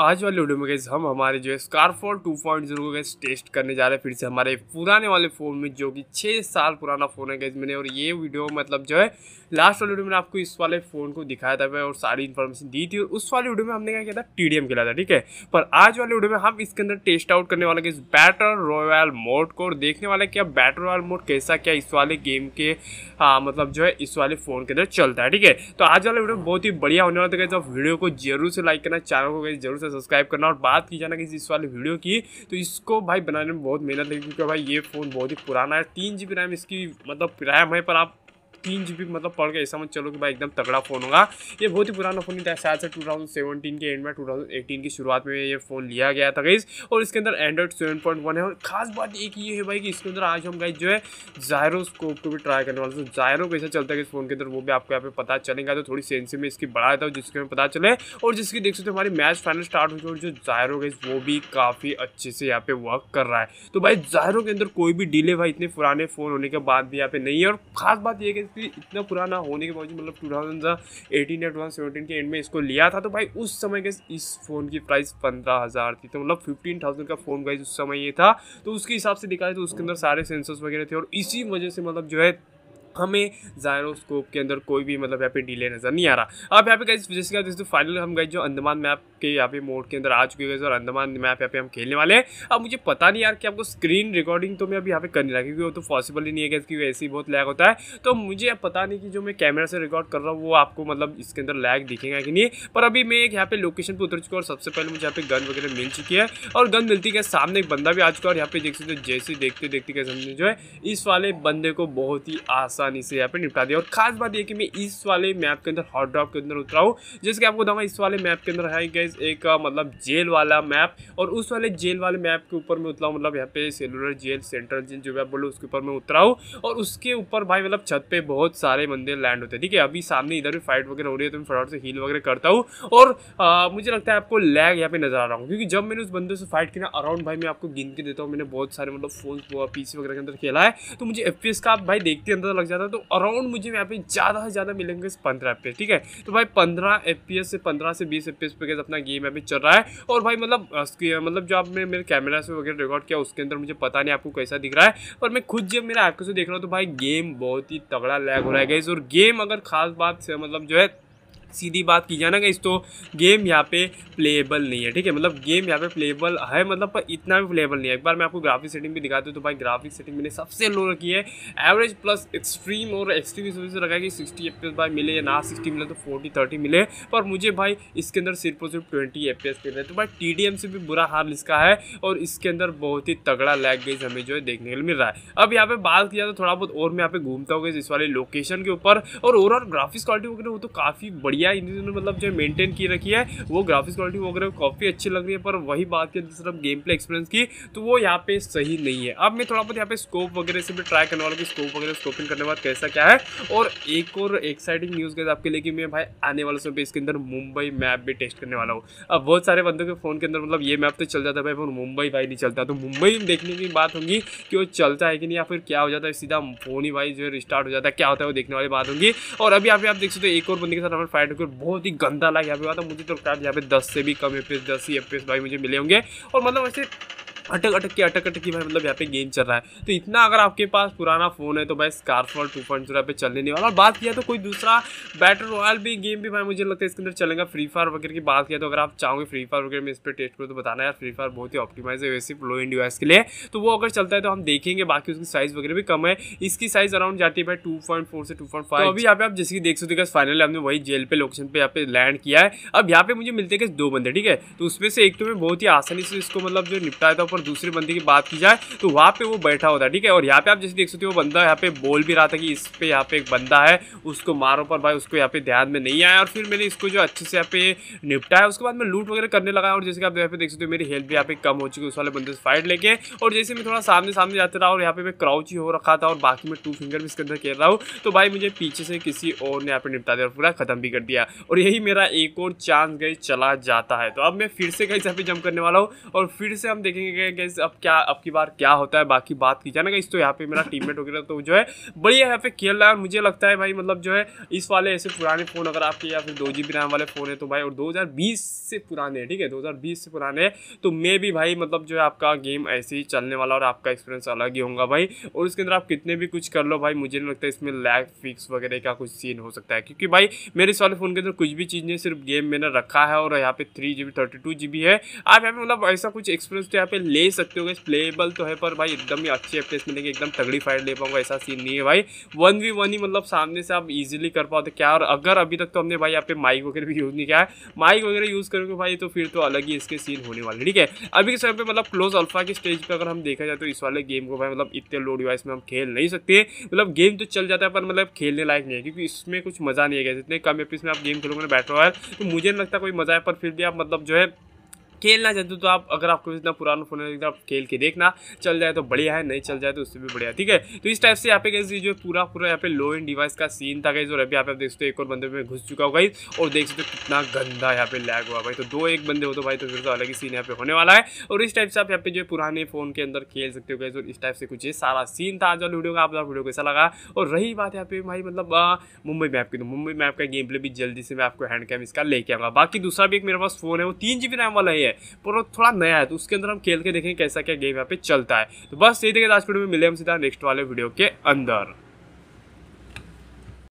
आज वाले वीडियो में गैस हम हमारे जो है स्कारफोन टू पॉइंट जीरो को गैस टेस्ट करने जा रहे हैं फिर से हमारे पुराने वाले फ़ोन में जो कि छः साल पुराना फ़ोन है गैस मैंने और ये वीडियो मतलब जो है लास्ट वाले वीडियो में आपको इस वाले फ़ोन को दिखाया था और सारी इन्फॉर्मेशन दी थी और उस वाले वीडियो में हमने क्या किया था टी डी खेला था ठीक है पर आज वाले वीडियो में हम इसके अंदर टेस्ट आउट करने वाले गैस बैटर रॉयल मोड को और देखने वाला क्या बैटर रॉयल मोड कैसा क्या इस वाले गेम के हाँ, मतलब जो है इस वाले फ़ोन के अंदर चलता है ठीक है तो आज वाला वीडियो बहुत ही बढ़िया होने वाला था गैस आप वीडियो को जरूर से लाइक करना चैनल को गैस जरूर से सब्सक्राइब करना और बात की जाना किसी इस वाले वीडियो की तो इसको भाई बनाने में बहुत मेहनत लगी क्योंकि भाई ये फ़ोन बहुत ही पुराना है तीन जी रैम इसकी मतलब रैम है पर आप तीन जी मतलब पड़ गया ऐसा मत चलो कि भाई एकदम तगड़ा फ़ोन होगा ये बहुत ही पुराना फ़ोन था शायद से टू के एंड में टू की शुरुआत में ये फ़ोन लिया गया था गाइज और इसके अंदर एंड्रॉइड सेवन है और खास बात एक ये है भाई कि इसके अंदर आज हम गाइज जो है जायरोस्कोप को भी ट्राई करने वाले जायरो कैसा चलता है इस फ़ोन के अंदर वो भी आपको यहाँ पे पता चलेगा तो थोड़ी सेंसी में इसकी बढ़ाया था जिसके हमें पता चले और जिसकी देख सकते हो हमारी मैच फाइनल स्टार्ट हो चुकी और जो जायरो गाइज वो भी काफ़ी अच्छे से यहाँ पे वर्क कर रहा है तो भाई जायरो के अंदर कोई भी डिले भाई इतने पुराने फ़ोन होने के बाद भी यहाँ पे नहीं है और खास बात यह कि क्योंकि इतना पुराना होने के बावजूद मतलब टू थाउजेंड एटीन या टू के एंड में इसको लिया था तो भाई उस समय के इस फ़ोन की प्राइस पंद्रह हज़ार थी तो मतलब फिफ्टीन थाउजेंड का फ़ोन गाइज उस समय ये था तो उसके हिसाब से दिखाए जाए तो उसके अंदर सारे सेंसर्स वगैरह थे और इसी वजह से मतलब जो है हमें जायरोस्कोप के अंदर कोई भी मतलब यहाँ पे डिले नज़र नहीं आ रहा अब यहाँ पे गाइज जैसे फाइनल हम गए जो अंदमान मैप आपके यहाँ पे मोड के अंदर आ चुके हैं और अंदमान मैप यहाँ पे हम खेलने वाले हैं अब मुझे पता नहीं यार कि आपको स्क्रीन रिकॉर्डिंग तो मैं अभी यहाँ पे करने लगा क्योंकि वो तो पॉसिबल ही नहीं है क्योंकि ऐसे ही बहुत लैग होता है तो मुझे अब पता नहीं कि जो मैं कैमरा से रिकॉर्ड कर रहा हूँ वो आपको मतलब इसके अंदर लैग दिखेगा कि नहीं पर अभी मैं एक यहाँ पे लोकेशन पर उतर चुका और सबसे पहले मुझे यहाँ पे गन वगैरह मिल चुकी है और गन मिलती है सामने एक बंदा भी आ चुका है और यहाँ पे देख सकते हो जैसे देखते देखते कैसे हमने जो है इस वाले बंदे को बहुत ही आसानी से यहाँ पे निपटा दिया और खास बात यह कि मैं इस वाले मैप के अंदर हॉट ड्रॉप के अंदर उतरा हूँ जैसे कि आपको बताऊँगा इस वाले मैप के अंदर है गाइज एक मतलब जेल वाला मैप और उस वाले जेल वाले मैप के ऊपर मैं उतरा मतलब यहाँ पे सेलुलर जेल सेंट्रल जेल जो मैप बोलो उसके ऊपर मैं उतरा हूँ और उसके ऊपर भाई मतलब छत पे बहुत सारे बंदे लैंड होते हैं ठीक है अभी सामने इधर भी फाइट वगैरह हो रही है तो मैं फटाफट से हील वगैरह करता हूँ और आ, मुझे लगता है आपको लैग यहाँ पे नजर आ रहा हूँ क्योंकि जब मैंने उस बंदे से फाइट किया अराउंड भाई मैं आपको गिन के देता हूँ मैंने बहुत सारे मतलब फोन पीसी वगैरह के अंदर खेला है तो मुझे एफ का आप भाई देखते अंदर लग जाता है तो अराउंड मुझे यहाँ पे ज़्यादा से ज़्यादा मिलेंगे पंद्रह एफ ठीक है तो भाई पंद्रह एफ से पंद्रह से बीस एफ पे अपना गेम अभी चल रहा है और भाई मतलब मतलब जो आपने मेरे कैमरा से वगैरह रिकॉर्ड किया उसके अंदर मुझे पता नहीं आपको कैसा दिख रहा है पर मैं खुद जब मेरे आंखों से देख रहा हूँ तो भाई गेम बहुत ही तगड़ा लैग हो रहा है गई और गेम अगर खास बात से मतलब जो है सीधी बात की जाए ना इस तो गेम यहाँ पे प्लेबल नहीं है ठीक है मतलब गेम यहाँ पे प्लेबल है मतलब पर इतना भी प्लेबल नहीं है एक बार मैं आपको ग्राफिक सेटिंग भी दिखाती हूँ तो भाई ग्राफिक सेटिंग मैंने सबसे लो रखी है एवरेज प्लस एक्सट्रीम और एक्सट्रीम इस वजह से रखा है कि सिक्सटी एफ भाई मिले या ना सिक्सटी मिले तो फोर्टी थर्टी मिले पर मुझे भाई इसके अंदर सिर्फ और सिर्फ ट्वेंटी एफ पी रहे तो भाई टी से भी बुरा हाल इसका है और इसके अंदर बहुत ही तगड़ा लैग गई हमें जो है देखने के लिए मिल रहा है अब यहाँ पे बात किया तो थोड़ा बहुत और मैं यहाँ पे घूमता हूँ इस वाले लोकेशन के ऊपर और ओवरऑल ग्राफिक्स क्वालिटी वगैरह वो तो काफ़ी बढ़िया किया है इन दिनों मतलब जो मेंटेन की रखी है वो ग्राफिक्स क्वालिटी वगैरह काफ़ी अच्छी लग रही है पर वही बात की करें तरफ गेम प्ले एक्सपीरियंस की तो वो यहाँ पे सही नहीं है अब मैं थोड़ा बहुत यहाँ पे स्कोप वगैरह से भी ट्राई करने वाला हूँ कि स्कोप वगैरह स्कोपिंग करने के बाद कैसा क्या है और एक और एक्साइटिंग न्यूज़ गैस आपके लिए कि मैं भाई आने वाले समय पर इसके अंदर मुंबई मैप भी टेस्ट करने वाला हूँ अब बहुत सारे बंदों के फ़ोन के अंदर मतलब ये मैप तो चल जाता है भाई मुंबई भाई नहीं चलता तो मुंबई में देखने की बात होगी कि वो चलता है कि नहीं या फिर क्या हो जाता है सीधा फ़ोन ही भाई जो है रिस्टार्ट हो जाता है क्या होता है वो देखने वाली बात होगी और अभी आप देख सकते हो एक और बंदे के साथ हमारे फाइट मेरे को बहुत ही गंदा लगा यहाँ पे मुझे तो यहाँ पे दस से भी कम एफ दस ही एफ भाई मुझे मिले होंगे और मतलब ऐसे अटक अटक के अटक अटक भाई मतलब यहाँ पे गेम चल रहा है तो इतना अगर आपके पास पुराना फ़ोन है तो भाई स्कारफॉल टू पॉइंट जीरो पे चलने नहीं वाला और बात किया तो कोई दूसरा बैटल रॉयल भी गेम भी भाई मुझे लगता है इसके अंदर चलेगा फ्री फायर वगैरह की बात किया तो अगर आप चाहोगे फ्री फायर वगैरह में इस पर टेस्ट करो तो बताना यार फ्री फायर बहुत ही ऑप्टिमाइज है वैसे लो एंड डिवाइस के लिए तो वो अगर चलता है तो हम देखेंगे बाकी उसकी साइज़ वगैरह भी कम है इसकी साइज़ अराउंड जाती है भाई टू से टू तो अभी यहाँ पे आप जैसे कि देख सकते फाइनल फाइनली हमने वही जेल पे लोकेशन पे यहाँ पे लैंड किया है अब यहाँ पे मुझे मिलते हैं दो बंदे ठीक है तो उसमें से एक तो मैं बहुत ही आसानी से इसको मतलब जो निपटाया था पर दूसरे बंदे की बात की जाए तो वहाँ पे वो बैठा होता है ठीक है और यहाँ पे आप जैसे देख सकते हो बंदा यहाँ पे बोल भी रहा था कि इस पे यहाँ पे एक बंदा है उसको मारो पर भाई उसको यहाँ पे ध्यान में नहीं आया और फिर मैंने इसको जो अच्छे से यहाँ पे निपटाया उसके बाद मैं लूट वगैरह करने लगा और जैसे कि आप यहाँ पे देख सकते हो मेरी हेल्थ भी यहाँ पे कम हो चुकी है उस वाले बंदे से फाइट लेके और जैसे मैं थोड़ा सामने सामने जाते रहा और यहाँ पे मैं क्राउच ही हो रखा था और बाकी मैं टू फिंगर भी इसके अंदर खेल रहा हूँ तो भाई मुझे पीछे से किसी और ने यहाँ पे निपटा दिया और पूरा खत्म भी कर दिया और यही मेरा एक और चांस गए चला जाता है तो अब मैं फिर से कहीं यहाँ पे जम करने वाला हूँ और फिर से हम देखेंगे जाएगा गैस अब क्या अब की बार क्या होता है बाकी बात की जाए ना इस तो यहाँ पे मेरा टीममेट वगैरह तो जो है बढ़िया यहाँ पे खेल रहा है और मुझे लगता है भाई मतलब जो है इस वाले ऐसे पुराने फ़ोन अगर आपके या फिर दो जी रैम वाले फ़ोन है तो भाई और दो से पुराने हैं ठीक है दो से पुराने हैं तो मे भी भाई मतलब जो है आपका गेम ऐसे ही चलने वाला और आपका एक्सपीरियंस अलग ही होगा भाई और उसके अंदर आप कितने भी कुछ कर लो भाई मुझे नहीं लगता इसमें लैग फिक्स वगैरह का कुछ सीन हो सकता है क्योंकि भाई मेरे इस वाले फ़ोन के अंदर कुछ भी चीज़ नहीं सिर्फ गेम मैंने रखा है और यहाँ पे three G B thirty two G B है आप यहाँ पे मतलब ऐसा कुछ एक्सपीरियंस तो यहाँ पे ले सकते हो प्लेबल तो है पर भाई एकदम ही अच्छी एफटेस मिलेगी एकदम तगड़ी फाइट ले पाऊंगा ऐसा सीन नहीं है भाई वन वी वन ही मतलब सामने से आप इजीली कर पाओ तो क्या और अगर अभी तक तो हमने भाई यहाँ पे माइक वगैरह भी यूज़ नहीं किया है माइक वगैरह यूज़ करोगे भाई तो फिर तो अलग ही इसके सीन होने वाले ठीक है अभी के समय पर मतलब क्लोज अल्फा के स्टेज पर अगर हम देखा जाए तो इस वाले गेम को भाई मतलब इतने लो डिवाइस में हम खेल नहीं सकते मतलब गेम तो चल जाता है पर मतलब खेलने लायक नहीं है क्योंकि इसमें कुछ मज़ा नहीं है गैस इतने कम एपिस में आप गेम खेलोगे बैठ रहा है तो मुझे नहीं लगता कोई मज़ा है पर फिर भी आप मतलब जो है खेलना चाहते हो तो आप अगर आपको इतना पुराना फोन है तो आप खेल के देखना चल जाए तो बढ़िया है नहीं चल जाए तो उससे भी बढ़िया ठीक है तो इस टाइप से यहाँ पे कैसे जो पूरा पूरा यहाँ पे लो एंड डिवाइस का सीन था गई और अभी यहाँ पे आप देख सकते हो एक और बंदे में घुस चुका होगा और देख सकते हो कितना गंदा यहाँ पे लैग हुआ भाई तो दो एक बंदे हो तो भाई तो फिर तो अलग ही सीन यहाँ पे होने वाला है और इस टाइप से आप यहाँ पे जो पुराने फोन के अंदर खेल सकते हो गए और इस टाइप से कुछ सारा सीन था आज वाले वीडियो का आप वीडियो कैसा लगा और रही बात यहाँ पे भाई मतलब मुंबई मैप की तो मुंबई मैप का गेम प्ले भी जल्दी से मैं आपको हैंड कैम इसका लेके आऊँगा बाकी दूसरा भी एक मेरे पास फोन है वो तीन जी रैम वाला है ही है पर थोड़ा नया है तो उसके अंदर हम खेल के देखें कैसा क्या गेम यहाँ पे चलता है तो बस यही देखिए आज वीडियो में मिले हम सीधा नेक्स्ट वाले वीडियो के अंदर